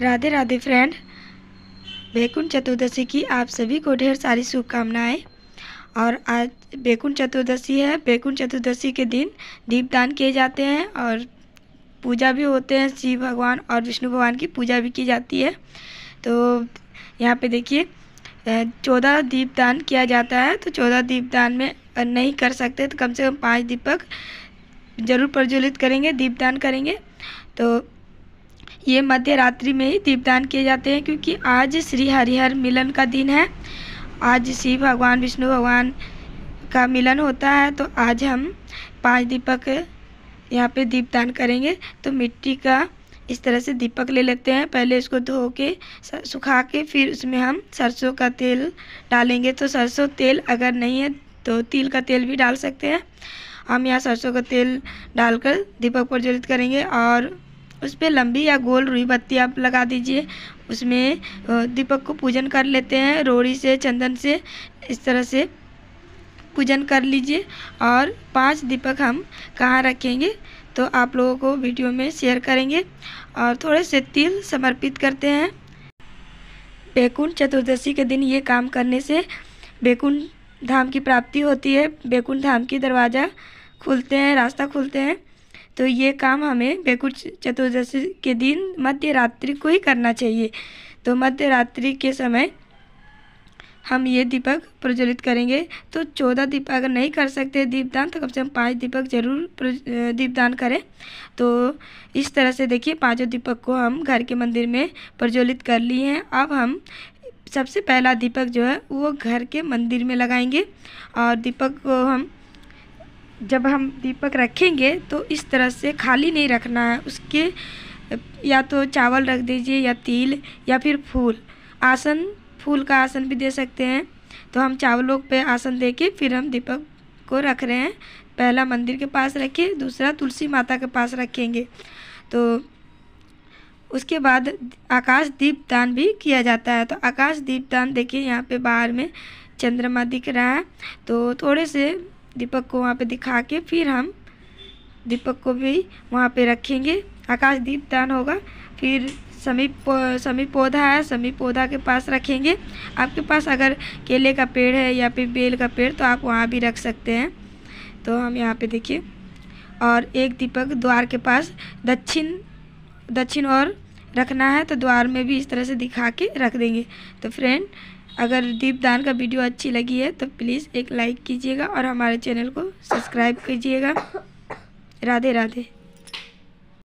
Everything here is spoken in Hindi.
राधे राधे फ्रेंड बैकुंठ चतुर्दशी की आप सभी को ढेर सारी शुभकामनाएं और आज बैकुंठ चतुर्दशी है बैकुंठ चतुर्दशी के दिन दीपदान किए जाते हैं और पूजा भी होते हैं शिव भगवान और विष्णु भगवान की पूजा भी की जाती है तो यहाँ पे देखिए चौदह दीपदान किया जाता है तो चौदह दीपदान में नहीं कर सकते तो कम से कम पाँच दीपक जरूर प्रज्वलित करेंगे दीपदान करेंगे तो ये मध्य रात्रि में ही दीपदान किए जाते हैं क्योंकि आज श्री हरिहर मिलन का दिन है आज शिव भगवान विष्णु भगवान का मिलन होता है तो आज हम पांच दीपक यहाँ पे दीपदान करेंगे तो मिट्टी का इस तरह से दीपक ले लेते हैं पहले इसको धो के सुखा के फिर उसमें हम सरसों का तेल डालेंगे तो सरसों तेल अगर नहीं है तो तिल का तेल भी डाल सकते हैं हम यहाँ सरसों का तेल डालकर दीपक प्रज्वलित करेंगे और उस पर लंबी या गोल रुई बत्ती आप लगा दीजिए उसमें दीपक को पूजन कर लेते हैं रोड़ी से चंदन से इस तरह से पूजन कर लीजिए और पांच दीपक हम कहाँ रखेंगे तो आप लोगों को वीडियो में शेयर करेंगे और थोड़े से तिल समर्पित करते हैं बैकुंठ चतुर्दशी के दिन ये काम करने से बैकुंठ धाम की प्राप्ति होती है बैकुंठ धाम की दरवाज़ा खुलते हैं रास्ता खुलते हैं तो ये काम हमें बेकुट चतुर्दशी के दिन मध्य रात्रि को ही करना चाहिए तो मध्य रात्रि के समय हम ये दीपक प्रज्वलित करेंगे तो चौदह दीपक अगर नहीं कर सकते दीपदान तो कम से कम पाँच दीपक जरूर दीपदान करें तो इस तरह से देखिए पांचों दीपक को हम घर के मंदिर में प्रज्वलित कर लिए हैं अब हम सबसे पहला दीपक जो है वो घर के मंदिर में लगाएंगे और दीपक को हम जब हम दीपक रखेंगे तो इस तरह से खाली नहीं रखना है उसके या तो चावल रख दीजिए या तिल या फिर फूल आसन फूल का आसन भी दे सकते हैं तो हम चावलों पे आसन दे के फिर हम दीपक को रख रहे हैं पहला मंदिर के पास रखिए दूसरा तुलसी माता के पास रखेंगे तो उसके बाद आकाश दीप दान भी किया जाता है तो आकाश दीप दान देखिए यहाँ पे बाहर में चंद्रमा दिख रहा है तो थोड़े से दीपक को वहाँ पे दिखा के फिर हम दीपक को भी वहाँ पे रखेंगे आकाश दीप दान होगा फिर समीप समीप पौधा है समीप पौधा के पास रखेंगे आपके पास अगर केले का पेड़ है या फिर बेल का पेड़ तो आप वहाँ भी रख सकते हैं तो हम यहाँ पे देखिए और एक दीपक द्वार के पास दक्षिण दक्षिण और रखना है तो द्वार में भी इस तरह से दिखा के रख देंगे तो फ्रेंड अगर दीपदान का वीडियो अच्छी लगी है तो प्लीज़ एक लाइक कीजिएगा और हमारे चैनल को सब्सक्राइब कीजिएगा राधे राधे